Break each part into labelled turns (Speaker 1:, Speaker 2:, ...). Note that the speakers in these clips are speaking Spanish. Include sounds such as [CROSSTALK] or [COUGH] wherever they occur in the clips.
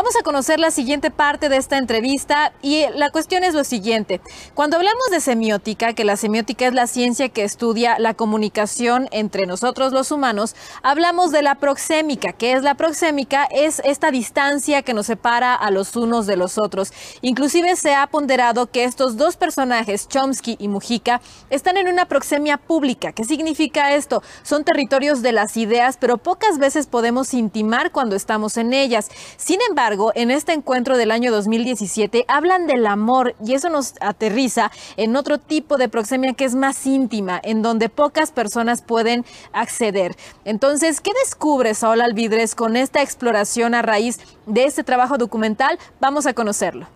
Speaker 1: Vamos a conocer la siguiente parte de esta entrevista y la cuestión es lo siguiente. Cuando hablamos de semiótica, que la semiótica es la ciencia que estudia la comunicación entre nosotros los humanos, hablamos de la proxémica. que es la proxémica? Es esta distancia que nos separa a los unos de los otros. Inclusive se ha ponderado que estos dos personajes, Chomsky y Mujica, están en una proxemia pública. ¿Qué significa esto? Son territorios de las ideas, pero pocas veces podemos intimar cuando estamos en ellas. Sin embargo, en este encuentro del año 2017 hablan del amor y eso nos aterriza en otro tipo de proxemia que es más íntima, en donde pocas personas pueden acceder. Entonces, ¿qué descubre Saola Alvidres con esta exploración a raíz de este trabajo documental? Vamos a conocerlo.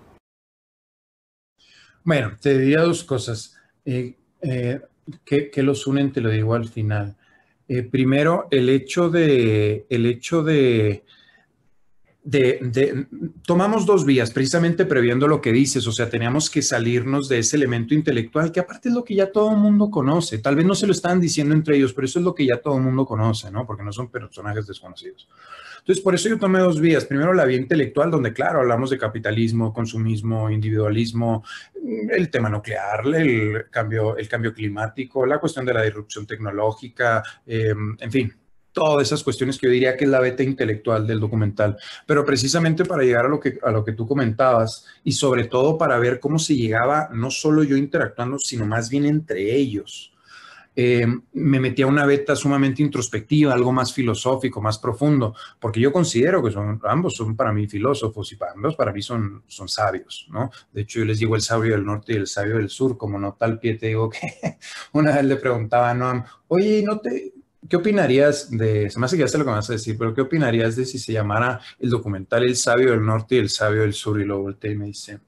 Speaker 2: Bueno, te diría dos cosas eh, eh, que, los unen, te lo digo al final. Eh, primero, el hecho de, el hecho de de, tomamos dos vías, precisamente previendo lo que dices, o sea, teníamos que salirnos de ese elemento intelectual, que aparte es lo que ya todo el mundo conoce, tal vez no se lo están diciendo entre ellos, pero eso es lo que ya todo el mundo conoce, ¿no? Porque no son personajes desconocidos. Entonces, por eso yo tomé dos vías. Primero, la vía intelectual, donde, claro, hablamos de capitalismo, consumismo, individualismo, el tema nuclear, el cambio, el cambio climático, la cuestión de la disrupción tecnológica, eh, en fin, todas esas cuestiones que yo diría que es la beta intelectual del documental. Pero precisamente para llegar a lo que, a lo que tú comentabas y sobre todo para ver cómo se llegaba, no solo yo interactuando, sino más bien entre ellos. Eh, me metí a una beta sumamente introspectiva, algo más filosófico, más profundo, porque yo considero que son, ambos son para mí filósofos y ambos para mí son, son sabios, ¿no? De hecho, yo les digo el sabio del norte y el sabio del sur, como no tal pie te digo que [LAUGHS] una vez le preguntaba a Noam, oye, ¿no te, ¿Qué opinarías de, se me que ya sé lo que vas a decir, pero qué opinarías de si se llamara el documental El Sabio del Norte y El Sabio del Sur? Y luego volteé y me dice,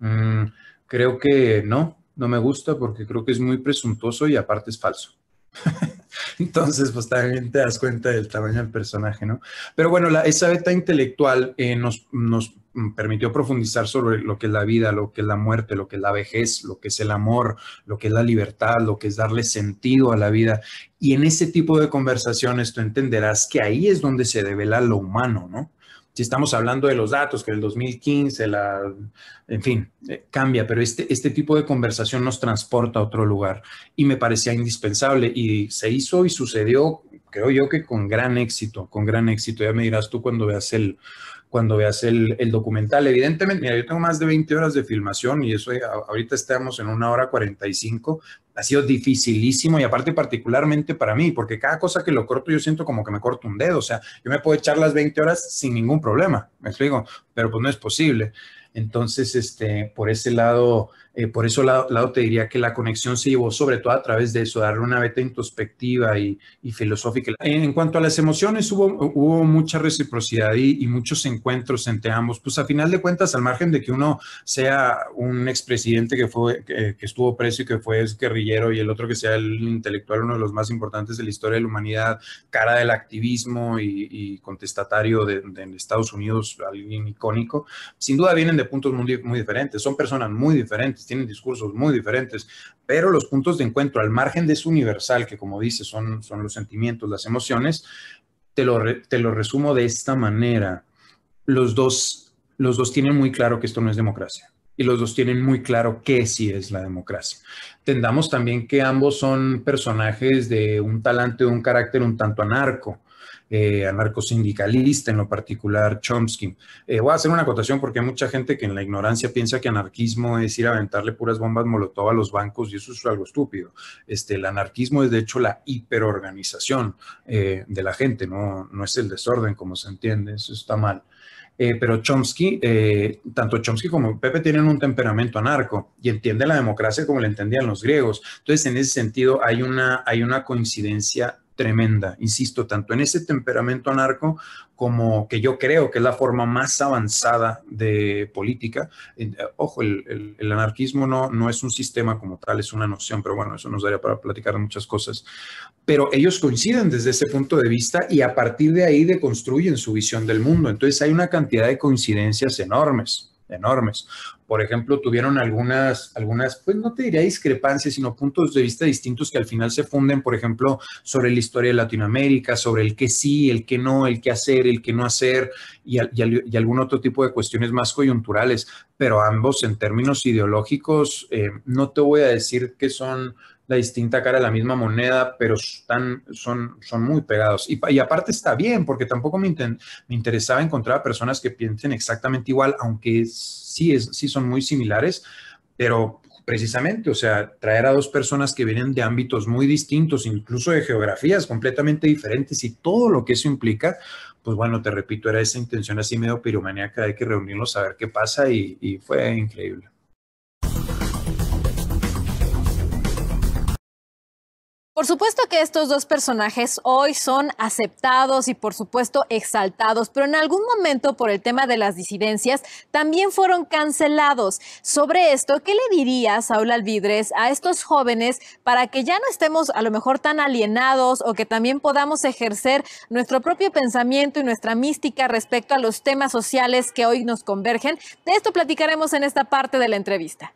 Speaker 2: mm, creo que no, no me gusta porque creo que es muy presuntuoso y aparte es falso. [LAUGHS] [LAUGHS] Entonces, pues también te das cuenta del tamaño del personaje, ¿no? Pero bueno, esa beta intelectual eh, nos, nos mm, permitió profundizar sobre lo que es la vida, lo que es la muerte, lo que es la vejez, lo que es el amor, lo que es la libertad, lo que es darle sentido a la vida. Y en ese tipo de conversaciones tú entenderás que ahí es donde se revela lo humano, ¿no? si estamos hablando de los datos, que el 2015, la, en fin, eh, cambia, pero este, este tipo de conversación nos transporta a otro lugar y me parecía indispensable y se hizo y sucedió creo yo que con gran éxito, con gran éxito. Ya me dirás tú cuando veas el, cuando veas el, documental. Evidentemente, mira, yo tengo más de 20 horas de filmación y eso eh, ahorita estamos en una hora 45. Ha sido dificilísimo y aparte particularmente para mí, porque cada cosa que lo corto yo siento como que me corto un dedo. O sea, yo me puedo echar las 20 horas sin ningún problema, me explico, pero pues no es posible. Entonces, este, por ese lado eh, por eso lado te diría que la conexión se llevó sobre todo a través de eso, darle una beta introspectiva y, filosófica. Eh, en, cuanto a las emociones, hubo, hubo mucha reciprocidad y, muchos encuentros entre ambos. Pues a final de cuentas, al margen de que uno sea un expresidente que, fue, que, estuvo preso y que fue guerrillero y el otro que sea el intelectual, uno de los más importantes de la historia de la humanidad, cara del activismo y, contestatario de, Estados Unidos, alguien icónico, sin duda vienen de puntos muy diferentes, son personas muy diferentes tienen discursos muy diferentes, pero los puntos de encuentro, al margen de su universal, que como dice, son, son los sentimientos, las emociones, te lo, resumo de esta manera. Los dos, los dos tienen muy claro que esto no es democracia y los dos tienen muy claro que sí es la democracia. Tendamos también que ambos son personajes de un talante, de un carácter un tanto anarco. Eh, anarcosindicalista, en lo particular Chomsky. Eh, voy a hacer una acotación porque hay mucha gente que en la ignorancia piensa que anarquismo es ir a aventarle puras bombas molotov a los bancos y eso es algo estúpido. Este, el anarquismo es de hecho la hiperorganización eh, de la gente, no, no es el desorden como se entiende, eso está mal. pero Chomsky, tanto Chomsky como Pepe tienen un temperamento anarco y entiende la democracia como la entendían los griegos. Entonces, en ese sentido, hay una, hay una coincidencia tremenda, insisto, tanto en ese temperamento anarco como que yo creo que es la forma más avanzada de política. Eh, ojo, el, anarquismo no, no es un sistema como tal, es una noción, pero bueno, eso nos daría para platicar muchas cosas. Pero ellos coinciden desde ese punto de vista y a partir de ahí deconstruyen su visión del mundo. Entonces hay una cantidad de coincidencias enormes enormes por ejemplo, tuvieron algunas, algunas, pues no te diría discrepancias, sino puntos de vista distintos que al final se funden, por ejemplo, sobre la historia de Latinoamérica, sobre el que sí, el que no, el que hacer, el que no hacer y, algún otro tipo de cuestiones más coyunturales, pero ambos en términos ideológicos, eh, no te voy a decir que son la distinta cara de la misma moneda, pero están, son, son muy pegados. Y, y aparte está bien, porque tampoco me, me interesaba encontrar a personas que piensen exactamente igual, aunque sí, es, sí son muy similares, pero precisamente, o sea, traer a dos personas que vienen de ámbitos muy distintos, incluso de geografías completamente diferentes y todo lo que eso implica, pues bueno, te repito, era esa intención así medio que hay que reunirlos a ver qué pasa y fue increíble.
Speaker 1: Por supuesto que estos dos personajes hoy son aceptados y por supuesto exaltados, pero en algún momento por el tema de las disidencias también fueron cancelados. Sobre esto, ¿qué le dirías, Saúl Alvidres, a estos jóvenes para que ya no estemos a lo mejor tan alienados o que también podamos ejercer nuestro propio pensamiento y nuestra mística respecto a los temas sociales que hoy nos convergen? De esto platicaremos en esta parte de la entrevista.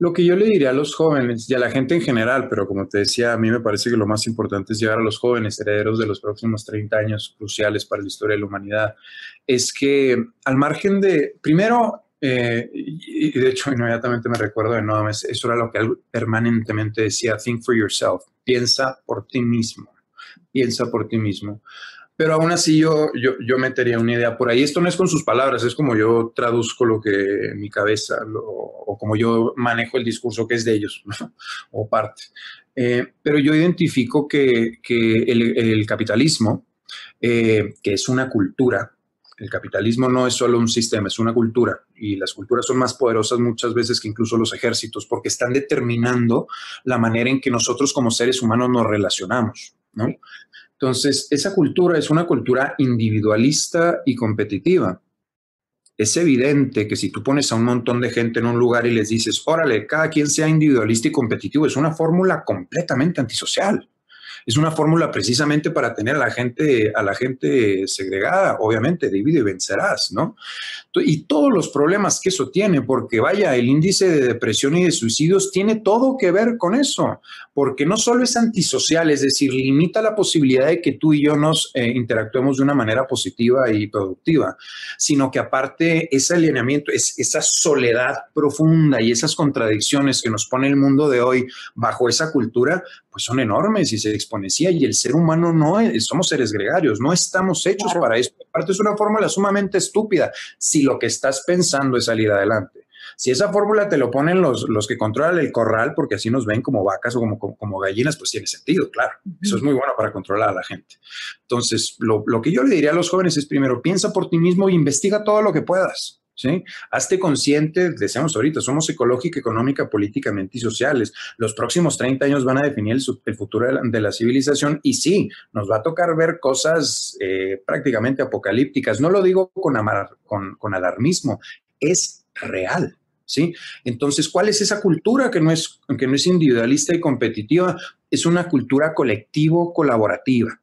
Speaker 2: Lo que yo le diría a los jóvenes y a la gente en general, pero como te decía, a mí me parece que lo más importante es llegar a los jóvenes, herederos de los próximos 30 años cruciales para la historia de la humanidad, es que al margen de, primero, eh, y, de hecho inmediatamente me recuerdo de nuevo, eso era lo que él permanentemente decía, think for yourself, piensa por ti mismo, piensa por ti mismo pero aún así yo, yo, metería una idea por ahí. Esto no es con sus palabras, es como yo traduzco lo que en mi cabeza o como yo manejo el discurso que es de ellos [LAUGHS] o parte. Eh, pero yo identifico que, el, capitalismo, eh, que es una cultura, el capitalismo no es solo un sistema, es una cultura y las culturas son más poderosas muchas veces que incluso los ejércitos porque están determinando la manera en que nosotros como seres humanos nos relacionamos. ¿no? Entonces, esa cultura es una cultura individualista y competitiva. Es evidente que si tú pones a un montón de gente en un lugar y les dices, órale, cada quien sea individualista y competitivo, es una fórmula completamente antisocial es una fórmula precisamente para tener a la gente, a la gente segregada, obviamente, divide y vencerás, ¿no? Y todos los problemas que eso tiene, porque vaya, el índice de depresión y de suicidios tiene todo que ver con eso, porque no solo es antisocial, es decir, limita la posibilidad de que tú y yo nos eh, interactuemos de una manera positiva y productiva, sino que aparte ese alineamiento, esa soledad profunda y esas contradicciones que nos pone el mundo de hoy bajo esa cultura, pues son enormes y se exponencia y el ser humano no es, somos seres gregarios, no estamos hechos para eso. Aparte es una fórmula sumamente estúpida si lo que estás pensando es salir adelante. Si esa fórmula te lo ponen los, los que controlan el corral, porque así nos ven como vacas o como, como, gallinas, pues tiene sentido, claro. Eso es muy bueno para controlar a la gente. Entonces, lo, lo que yo le diría a los jóvenes es primero, piensa por ti mismo e investiga todo lo que puedas. Hazte consciente, decíamos ahorita, somos ecológica, económica, políticamente y sociales. Los próximos 30 años van a definir el, futuro de la, civilización y sí, nos va a tocar ver cosas eh, prácticamente apocalípticas. No lo digo con, con, con alarmismo, es real. ¿Sí? Entonces, ¿cuál es esa cultura que no es, que no es individualista y competitiva? Es una cultura colectivo colaborativa.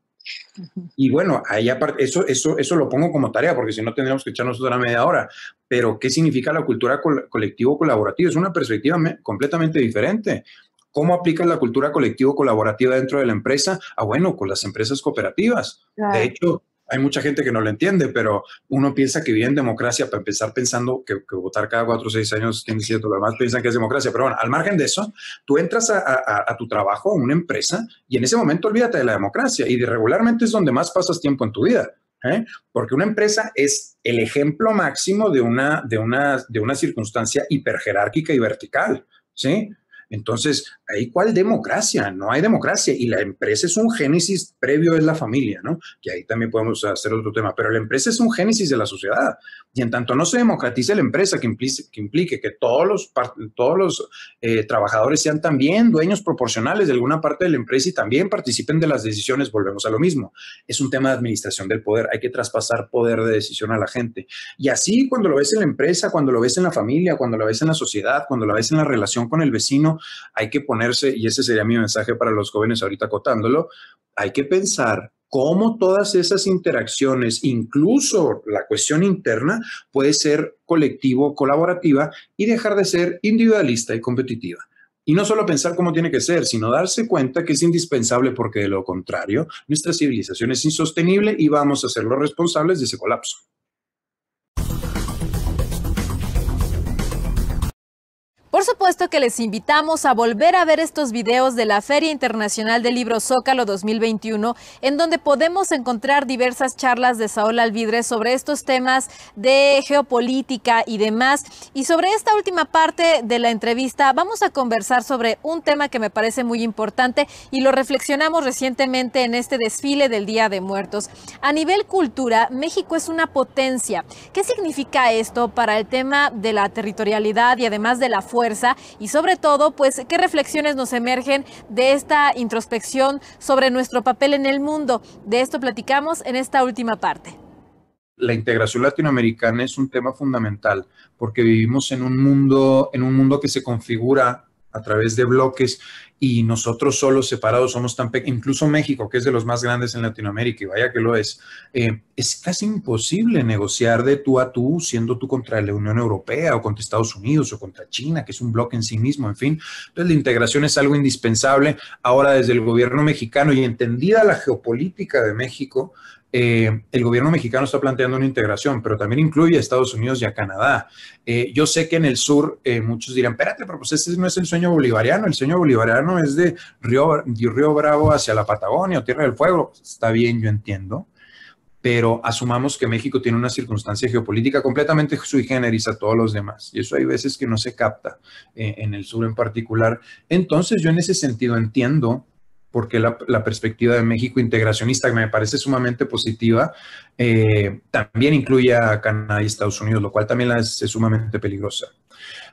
Speaker 2: Y bueno, ahí aparte, eso, eso, eso lo pongo como tarea, porque si no tendríamos que echarnos otra media hora. Pero, ¿qué significa la cultura colectivo colaborativa? Es una perspectiva completamente diferente. ¿Cómo aplicas la cultura colectivo colaborativa dentro de la empresa? Ah, bueno, con las empresas cooperativas. De hecho, hay mucha gente que no lo entiende, pero uno piensa que vive en democracia para empezar pensando que, votar cada cuatro o seis años tiene cierto, lo demás piensan que es democracia. Pero bueno, al margen de eso, tú entras a, tu trabajo, a una empresa, y en ese momento olvídate de la democracia. Y regularmente es donde más pasas tiempo en tu vida. ¿eh? Porque una empresa es el ejemplo máximo de una, de una, de una circunstancia hiperjerárquica y vertical. ¿Sí? Entonces, ¿ahí cuál democracia? No hay democracia y la empresa es un génesis previo es la familia, ¿no? Que ahí también podemos hacer otro tema, pero la empresa es un génesis de la sociedad y en tanto no se democratice la empresa que implique que, implique que todos los, todos los eh, trabajadores sean también dueños proporcionales de alguna parte de la empresa y también participen de las decisiones, volvemos a lo mismo. Es un tema de administración del poder, hay que traspasar poder de decisión a la gente. Y así cuando lo ves en la empresa, cuando lo ves en la familia, cuando lo ves en la sociedad, cuando lo ves en la relación con el vecino, hay que ponerse, y ese sería mi mensaje para los jóvenes ahorita acotándolo, hay que pensar cómo todas esas interacciones, incluso la cuestión interna, puede ser colectivo, colaborativa y dejar de ser individualista y competitiva. Y no solo pensar cómo tiene que ser, sino darse cuenta que es indispensable porque de lo contrario, nuestra civilización es insostenible y vamos a ser los responsables de ese colapso.
Speaker 1: Por supuesto que les invitamos a volver a ver estos videos de la Feria Internacional del Libro Zócalo 2021, en donde podemos encontrar diversas charlas de Saúl Alvidre sobre estos temas de geopolítica y demás. Y sobre esta última parte de la entrevista vamos a conversar sobre un tema que me parece muy importante y lo reflexionamos recientemente en este desfile del Día de Muertos. A nivel cultura, México es una potencia. ¿Qué significa esto para el tema de la territorialidad y además de la fuerza? y sobre todo, pues, qué reflexiones nos emergen de esta introspección sobre nuestro papel en el mundo. De esto platicamos en esta última parte.
Speaker 2: La integración latinoamericana es un tema fundamental porque vivimos en un mundo, en un mundo que se configura a través de bloques y nosotros solos separados somos tan pequeños, incluso México, que es de los más grandes en Latinoamérica, y vaya que lo es, eh, es casi imposible negociar de tú a tú, siendo tú contra la Unión Europea o contra Estados Unidos o contra China, que es un bloque en sí mismo, en fin. Entonces la integración es algo indispensable ahora desde el gobierno mexicano y entendida la geopolítica de México, eh, el gobierno mexicano está planteando una integración, pero también incluye a Estados Unidos y a Canadá. Eh, yo sé que en el sur eh, muchos dirán, espérate, pero pues ese no es el sueño bolivariano, el sueño bolivariano es de Río, Bravo hacia la Patagonia o Tierra del Fuego. Está bien, yo entiendo pero asumamos que México tiene una circunstancia geopolítica completamente sui generis a todos los demás. Y eso hay veces que no se capta, en el sur en particular. Entonces yo en ese sentido entiendo porque la, perspectiva de México integracionista, que me parece sumamente positiva, eh, también incluye a Canadá y Estados Unidos, lo cual también es, sumamente peligrosa.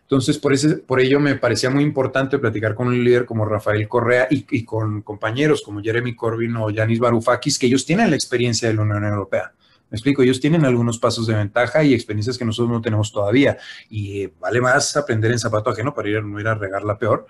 Speaker 2: Entonces, por, por ello me parecía muy importante platicar con un líder como Rafael Correa y, y con compañeros como Jeremy Corbyn o Yanis Varoufakis, que ellos tienen la experiencia de la Unión Europea. Me explico, ellos tienen algunos pasos de ventaja y experiencias que nosotros no tenemos todavía. Y eh, vale más aprender en zapato ajeno para no ir a regar la peor.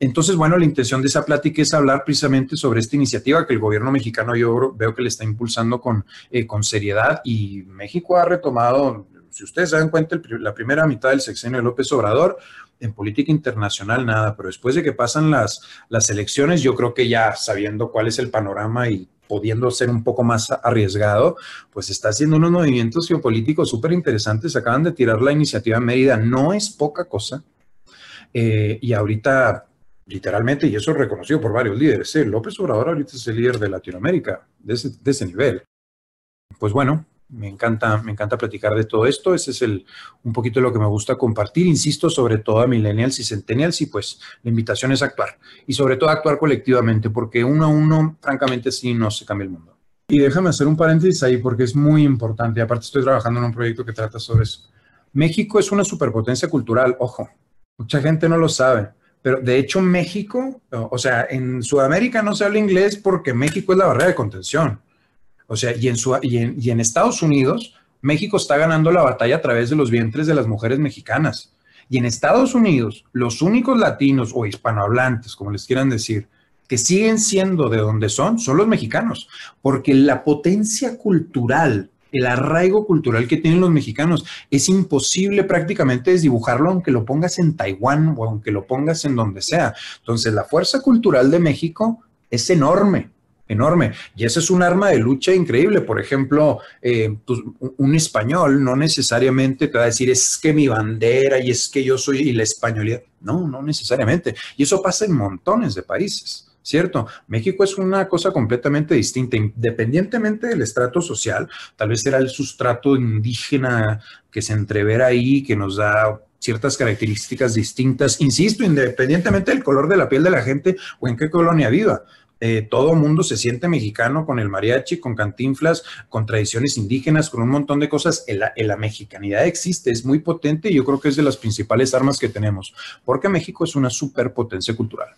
Speaker 2: Entonces, bueno, la intención de esa plática es hablar precisamente sobre esta iniciativa que el gobierno mexicano yo veo que le está impulsando con, eh, con seriedad y México ha retomado si ustedes se dan cuenta, la primera mitad del sexenio de López Obrador, en política internacional nada, pero después de que pasan las, las elecciones, yo creo que ya sabiendo cuál es el panorama y pudiendo ser un poco más arriesgado, pues está haciendo unos movimientos geopolíticos súper interesantes. Acaban de tirar la iniciativa Mérida, no es poca cosa. Eh, y ahorita, literalmente, y eso es reconocido por varios líderes, eh, López Obrador ahorita es el líder de Latinoamérica, de de ese nivel. Pues bueno, me encanta, me encanta platicar de todo esto. Ese es el, un poquito lo que me gusta compartir, insisto, sobre todo a millennials y centennials, y pues la invitación es actuar, y sobre todo actuar colectivamente, porque uno a uno, francamente, sí no se cambia el mundo. Y déjame hacer un paréntesis ahí porque es muy importante, aparte estoy trabajando en un proyecto que trata sobre eso. México es una superpotencia cultural, ojo, mucha gente no lo sabe. Pero de hecho México, o sea, en Sudamérica no se habla inglés porque México es la barrera de contención. O sea, y en, Estados Unidos, México está ganando la batalla a través de los vientres de las mujeres mexicanas. Y en Estados Unidos, los únicos latinos o hispanohablantes, como les quieran decir, que siguen siendo de donde son, son los mexicanos, porque la potencia cultural, el arraigo cultural que tienen los mexicanos, es imposible prácticamente desdibujarlo aunque lo pongas en Taiwán o aunque lo pongas en donde sea. Entonces, la fuerza cultural de México es enorme enorme. Y eso es un arma de lucha increíble. Por ejemplo, eh, pues, un español no necesariamente te va a decir es que mi bandera y es que yo soy y la españolía. No, no necesariamente. Y eso pasa en montones de países. ¿cierto? México es una cosa completamente distinta, independientemente del estrato social, tal vez era el sustrato indígena que se entrevera ahí, que nos da ciertas características distintas, insisto, independientemente del color de la piel de la gente o en qué colonia viva eh, todo mundo se siente mexicano con el mariachi, con cantinflas, con tradiciones indígenas, con un montón de cosas. la, la mexicanidad existe, es muy potente y yo creo que es de las principales armas que tenemos, porque México es una superpotencia cultural.